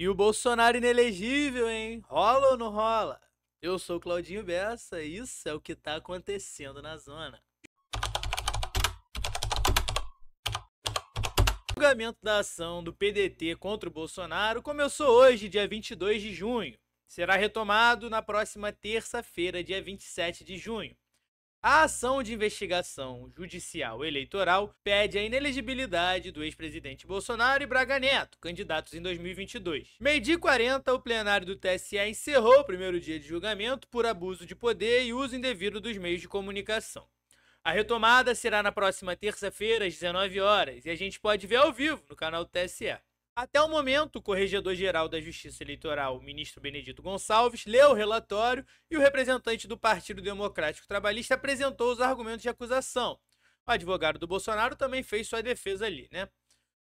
E o Bolsonaro inelegível, hein? Rola ou não rola? Eu sou Claudinho Bessa e isso é o que tá acontecendo na zona. O julgamento da ação do PDT contra o Bolsonaro começou hoje, dia 22 de junho. Será retomado na próxima terça-feira, dia 27 de junho. A ação de investigação judicial eleitoral pede a inelegibilidade do ex-presidente Bolsonaro e Braga Neto, candidatos em 2022. Meio-dia e 40, o plenário do TSE encerrou o primeiro dia de julgamento por abuso de poder e uso indevido dos meios de comunicação. A retomada será na próxima terça-feira, às 19 horas, e a gente pode ver ao vivo no canal do TSE. Até o momento, o Corregedor-Geral da Justiça Eleitoral, o ministro Benedito Gonçalves, leu o relatório e o representante do Partido Democrático Trabalhista apresentou os argumentos de acusação. O advogado do Bolsonaro também fez sua defesa ali, né?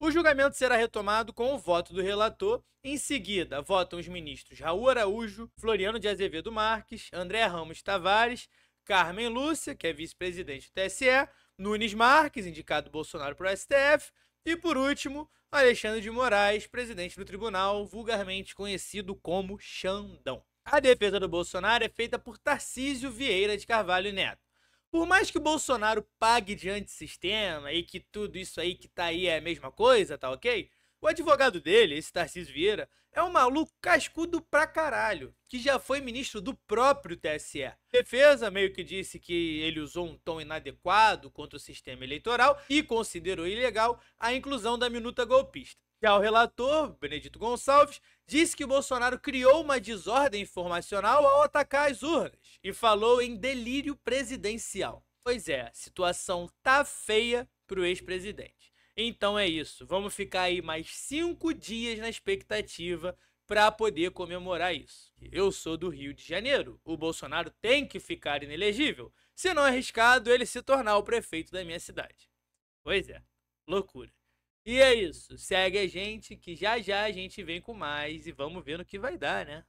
O julgamento será retomado com o voto do relator. Em seguida, votam os ministros Raul Araújo, Floriano de Azevedo Marques, André Ramos Tavares, Carmen Lúcia, que é vice-presidente do TSE, Nunes Marques, indicado Bolsonaro para o STF, e por último, Alexandre de Moraes, presidente do tribunal, vulgarmente conhecido como Xandão. A defesa do Bolsonaro é feita por Tarcísio Vieira de Carvalho Neto. Por mais que o Bolsonaro pague de antissistema e que tudo isso aí que tá aí é a mesma coisa, tá ok? O advogado dele, esse Tarcísio Vieira, é um maluco cascudo pra caralho, que já foi ministro do próprio TSE. Defesa meio que disse que ele usou um tom inadequado contra o sistema eleitoral e considerou ilegal a inclusão da minuta golpista. Já o relator, Benedito Gonçalves, disse que Bolsonaro criou uma desordem informacional ao atacar as urnas e falou em delírio presidencial. Pois é, a situação tá feia pro ex-presidente. Então é isso. Vamos ficar aí mais cinco dias na expectativa para poder comemorar isso. Eu sou do Rio de Janeiro. O Bolsonaro tem que ficar inelegível, se não arriscado ele se tornar o prefeito da minha cidade. Pois é, loucura. E é isso. Segue a gente que já já a gente vem com mais e vamos ver no que vai dar, né?